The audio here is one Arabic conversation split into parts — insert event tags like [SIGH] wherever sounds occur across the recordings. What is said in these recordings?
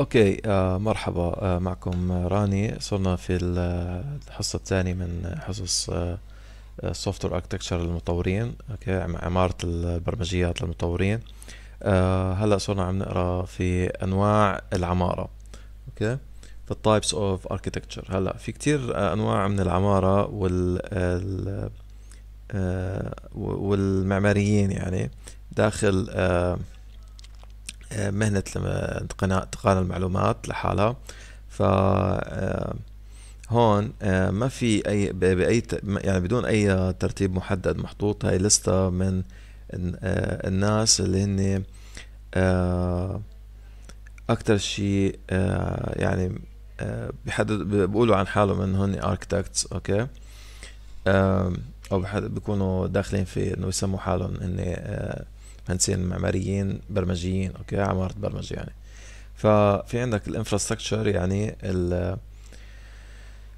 اوكي آه مرحبا آه معكم راني صرنا في آه، الحصه الثانيه من حصص السوفت وير اركتكتشر للمطورين اوكي عماره البرمجيات للمطورين آه هلا صرنا عم نقرا في انواع العماره اوكي the types اوف اركتكتشر هلا في كتير آه، انواع من العماره وال آه، والمعماريين يعني داخل مهنة انتقال المعلومات لحالها ف آه، هون آه، ما في اي باي يعني بدون اي ترتيب محدد محطوط هاي لستة من آه، الناس اللي هن اكثر شيء يعني بحدد بيقولوا عن حالهم ان هن اركتكتس اوكي او بيكونوا داخلين في انه يسموا حالهم هن مهندسين معماريين برمجيين اوكي عماره برمجه يعني ففي عندك الانفراستراكشر يعني ال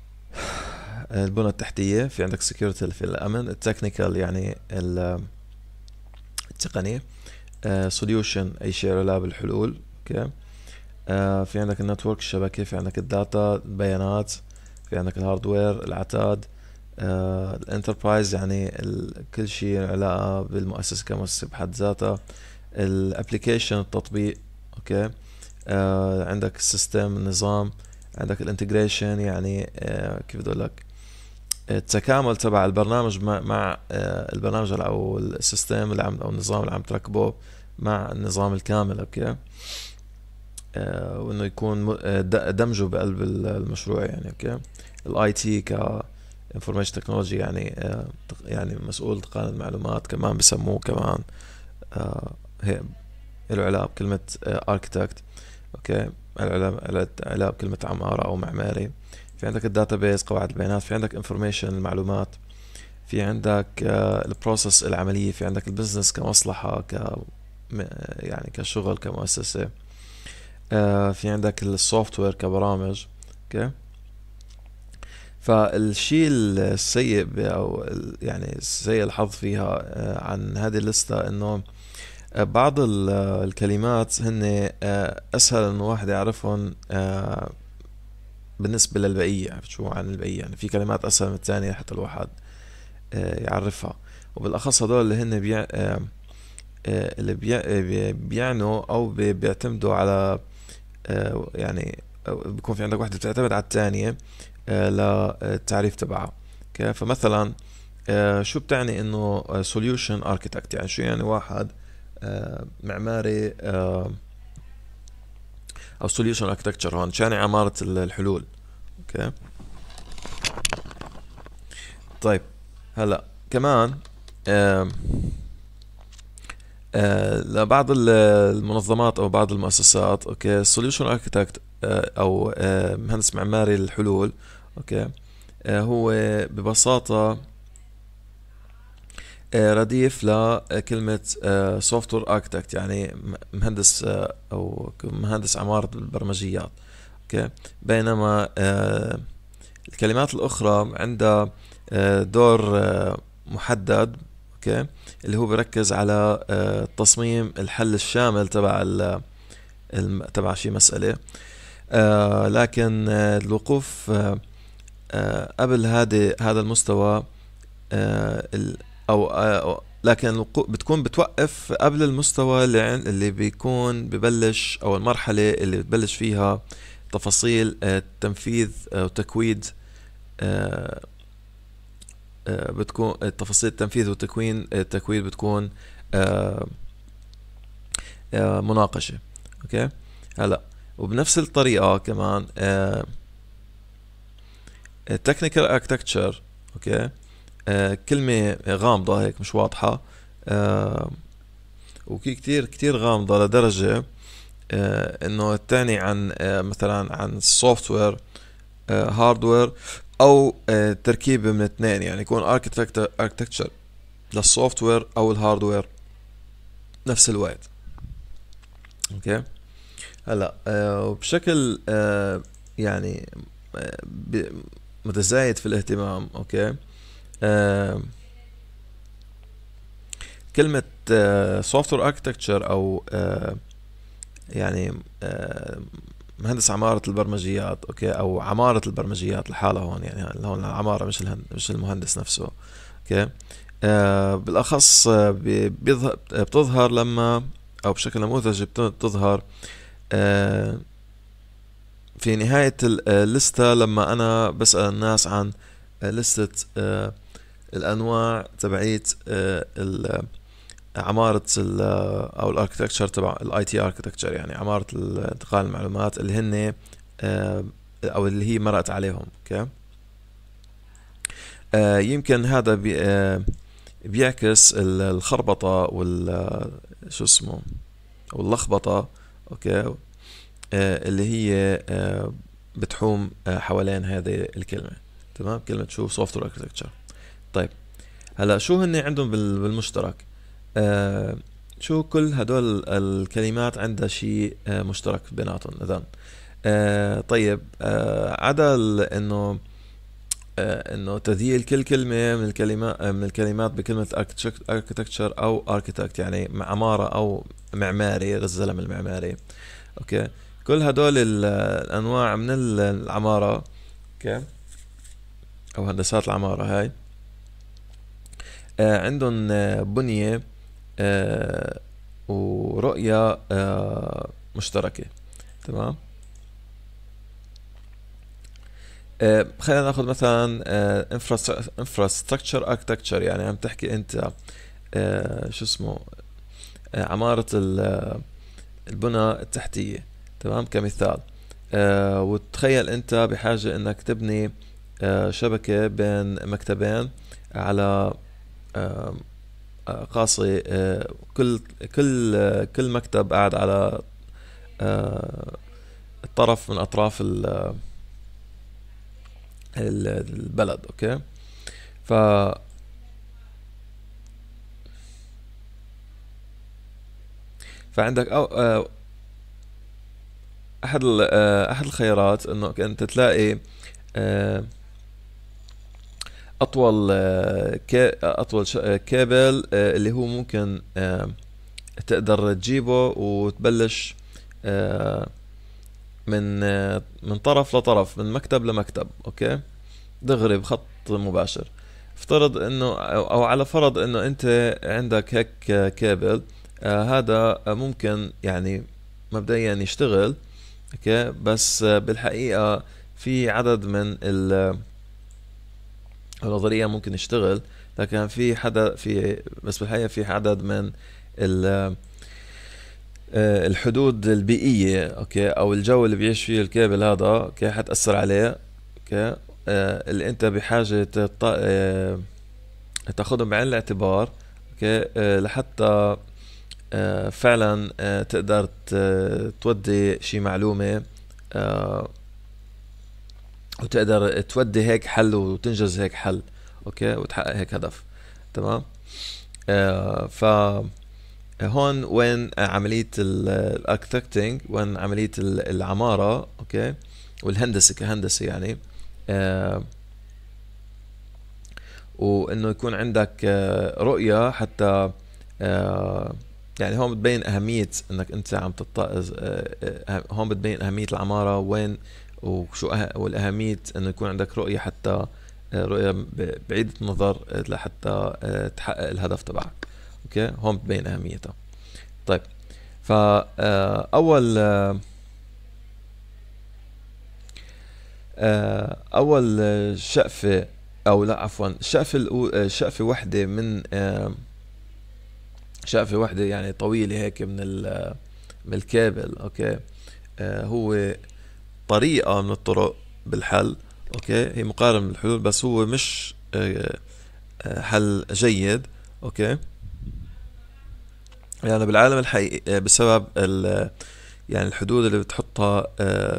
[SIGHS] البنى التحتية في عندك سكيورتي في الأمن التكنيكال يعني التقنية سوليوشن آه، أي شيء له بالحلول أوكي آه، في عندك النتورك الشبكة في عندك الداتا البيانات في عندك الهاردوير العتاد آه، الانتربرايز يعني كل شيء علاقه بالمؤسسه كمؤسسه بحد ذاتها الابلكيشن التطبيق اوكي آه عندك السيستم النظام عندك الانتجريشن يعني آه كيف بدي لك التكامل تبع البرنامج مع, مع آه البرنامج او السيستم اللي عم او النظام اللي عم تركبه مع النظام الكامل اوكي آه وانه يكون آه، دمجه بقلب المشروع يعني اوكي الاي تي ك انفورميشن تكنولوجي يعني آه، يعني مسؤول تقنيه المعلومات كمان بسموه كمان آه، هي له علاقه بكلمه اركتكت آه، اوكي علاقه بكلمه عماره او معماري في عندك الداتا بيس قواعد البيانات في عندك انفورميشن المعلومات في عندك البروسس العمليه في عندك البزنس كمصلحه ك يعني كشغل كمؤسسه في عندك السوفت وير كبرامج اوكي okay. فالشيء السيء او يعني سيء الحظ فيها آه، عن هذه اللسته انه آه، بعض آه، الكلمات هن اسهل انه واحد يعرفهم بالنسبة للبقية عرفت شو عن البقية يعني في كلمات اسهل من الثانية حتى الواحد يعرفها وبالاخص هدول اللي هن بيع اللي بيعنوا او بيعتمدوا على يعني بيكون في عندك وحده بتعتمد على الثانيه آه، للتعريف آه، تبعها اوكي فمثلا آه، شو بتعني انه سوليوشن اركيتكت يعني شو يعني واحد معماري او سوليوشن اركيتكتشر هون شو يعني عماره الحلول اوكي طيب هلا كمان آه، لبعض المنظمات او بعض المؤسسات اوكي آه، آه، سوليوشن اركتكت يعني او مهندس معماري الحلول اوكي هو ببساطه رديف لكلمة سوفت وير اركتكت يعني مهندس او مهندس عمارة البرمجيات اوكي بينما الكلمات الاخرى عندها دور محدد اوكي اللي هو بركز على آه، تصميم الحل الشامل تبع تبع شي مسألة آه، لكن آه، الوقوف قبل هذا هذا المستوى او لكن بتكون بتوقف قبل المستوى اللي اللي بيكون ببلش او المرحله اللي بتبلش فيها تفاصيل تنفيذ وتكويد آه، بتكون تفاصيل التنفيذ والتكوين التكوين بتكون آه، آه، مناقشه اوكي هلا وبنفس الطريقه كمان التكنيكال اركتكتشر اوكي كلمه غامضه هيك مش واضحه وكي كتير كتير غامضه لدرجه انه تعني عن مثلا عن السوفت وير هاردوير او آه، تركيبه من اثنين يعني يكون اركتكتشر للسوفت وير او الهاردوير نفس الوقت اوكي هلا آه، بشكل آه، يعني متزايد في الاهتمام اوكي كلمة سوفت وير اركتكتشر او يعني مهندس عماره البرمجيات اوكي او عماره البرمجيات لحالها هون يعني هون العماره مش مش المهندس نفسه اوكي آه بالاخص آه، بيظهر بتظهر لما او بشكل نموذجي بتظهر آه في نهاية الليستة آه، لما أنا بسأل الناس عن آه، لستة الأنواع تبعيت عماره ال او الاركتكتشر تبع الاي تي اركتكتشر يعني عماره انتقال المعلومات اللي هن آه، او اللي هي مرقت عليهم اوكي آه، يمكن هذا بي آه، بيعكس الخربطه وال شو اسمه او اللخبطه اوكي اللي هي بتحوم حوالين هذه الكلمه تمام كلمه شو سوفت وير اركتكتشر طيب هلا شو هن عندهم بالمشترك آه شو كل هدول الكلمات عندها شيء آه، مشترك بيناتهم اذا آه طيب آه عدا انه آه انه تذييل كل كلمه من الكلمات آه، من الكلمات بكلمه اركتكتشر او اركتكت يعني عماره او معماري الزلم المعماري اوكي كل هدول الانواع من العماره اوكي او هندسات العماره هاي آه، عندهم بنيه آه، ورؤية آه، مشتركة تمام آه، خلينا ناخذ مثلا انفراستراكشر اركتكتشر يعني عم تحكي انت شو اسمه عمارة البنى التحتية تمام كمثال وتخيل انت بحاجة انك تبني شبكة بين مكتبين على قاسي آه، كل كل آه، كل مكتب قاعد على آه، طرف من اطراف البلد اوكي ف فعندك أو احد احد الخيارات انه انت تلاقي اطول آه، اطول آه، كابل آه، اللي هو ممكن تقدر تجيبه وتبلش من من طرف لطرف من مكتب لمكتب اوكي دغري بخط مباشر افترض انه او على فرض انه انت عندك هيك كابل هذا ممكن يعني مبدئيا يشتغل اوكي بس بالحقيقه في عدد من ال النظريه ممكن يشتغل لكن في حدا في بس بالحقيقه في عدد من ال آه، الحدود البيئيه اوكي او الجو اللي بيعيش فيه الكابل هذا اوكي حتاثر عليه اوكي آه، اللي انت بحاجه آه، تاخذهم بعين الاعتبار اوكي لحتى فعلا تقدر تودي شي معلومه وتقدر تودي هيك حل وتنجز هيك حل اوكي وتحقق هيك هدف تمام آه ف هون وين عمليه الاركتكتنج وين عمليه العماره اوكي والهندسه كهندسه يعني آه، وانه يكون عندك آه، رؤيه حتى آه، يعني هون بتبين اهميه انك انت عم تط هون بتبين اهميه العماره وين وشو أه... والأهمية أنه يكون عندك رؤية حتى آه، رؤية بعيدة النظر آه، لحتى آه، تحقق الهدف تبعك أوكي هون بتبين أهميتها طيب فا أول شقفة أو لا عفوا شقفة شقفة وحدة من شقفة وحدة يعني طويلة هيك من من الكابل أوكي هو طريقه من الطرق بالحل اوكي هي مقارنه من الحلول بس هو مش آه، آه، حل جيد اوكي يعني بالعالم الحقيقي آه، بسبب يعني الحدود اللي بتحطها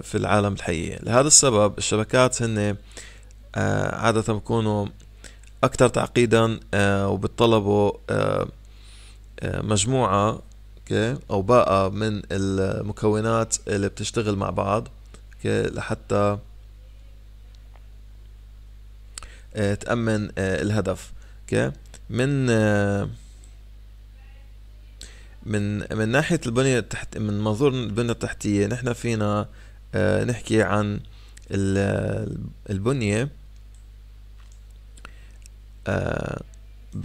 في العالم الحقيقي لهذا السبب الشبكات هن عادة بكونوا أكثر تعقيدا وبتطلبوا مجموعة أو باقة من المكونات اللي بتشتغل مع بعض لحتى آه، تأمن آه، الهدف اوكي من آه، من من ناحية البنية التحت من منظور البنية التحتية نحن فينا نحكي عن البنية ب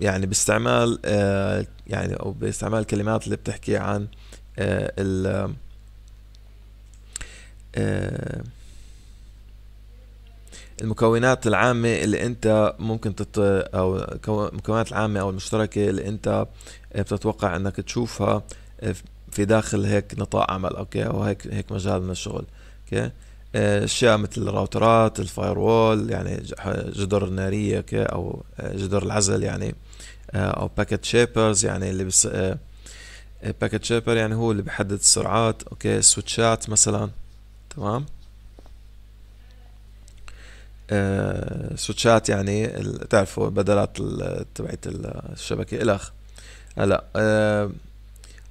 يعني باستعمال يعني او باستعمال الكلمات اللي بتحكي عن آه، المكونات العامة اللي انت ممكن تت او المكونات العامة او المشتركة اللي انت آه، بتتوقع انك تشوفها آه، في داخل هيك نطاق عمل اوكي او هيك هيك مجال من الشغل اوكي اشياء مثل الراوترات الفاير وول يعني جدر نارية اوكي او جدر العزل يعني او باكيت شيبرز يعني اللي بس باكيت شيبر يعني هو اللي بيحدد السرعات اوكي سويتشات مثلا تمام آه سويتشات يعني تعرفوا بدلات تبعت الشبكه الخ هلا آه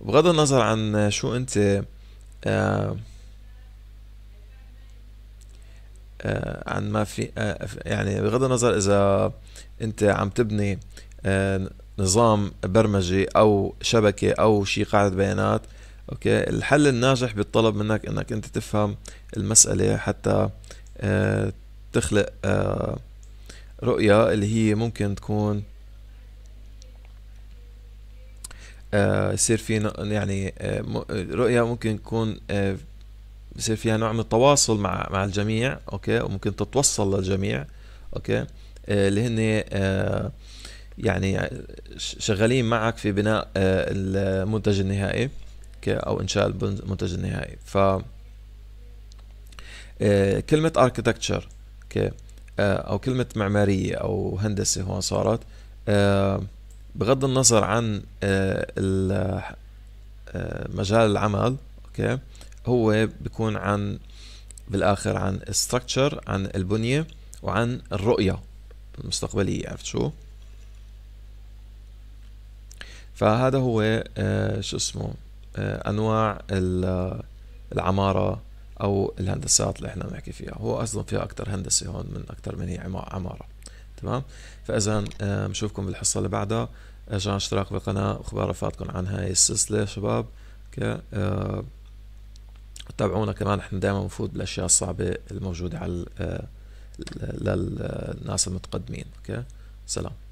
بغض النظر عن شو انت آه, آه، عن ما في آه، يعني بغض النظر اذا انت عم تبني آه، نظام برمجي او شبكه او شيء قاعده بيانات اوكي الحل الناجح بيتطلب منك انك انت تفهم المساله حتى آه، تخلق آه، رؤيه اللي هي ممكن تكون آه، يصير في يعني رؤيه ممكن تكون بصير فيها نوع من التواصل مع مع الجميع اوكي وممكن تتوصل للجميع اوكي اللي هن يعني شغالين معك في بناء المنتج النهائي او انشاء المنتج النهائي ف آه، كلمة architecture اوكي آه، او كلمة معمارية او هندسة هون صارت آه، بغض النظر عن مجال العمل اوكي هو بيكون عن بالاخر عن structure عن البنية وعن الرؤية المستقبلية عرفت شو؟ فهذا هو شو اسمه آه، انواع العماره او الهندسات اللي احنا بنحكي فيها هو اصلا فيها اكثر هندسه هون من اكثر من هي عماره تمام فاذا آه، بنشوفكم بالحصه اللي بعدها رجاء اشتراك بالقناه واخبار رفاتكم عن هاي السلسله شباب اوكي آه، تابعونا كمان احنا دائما بنفوت بالاشياء الصعبه الموجوده على للناس المتقدمين اوكي سلام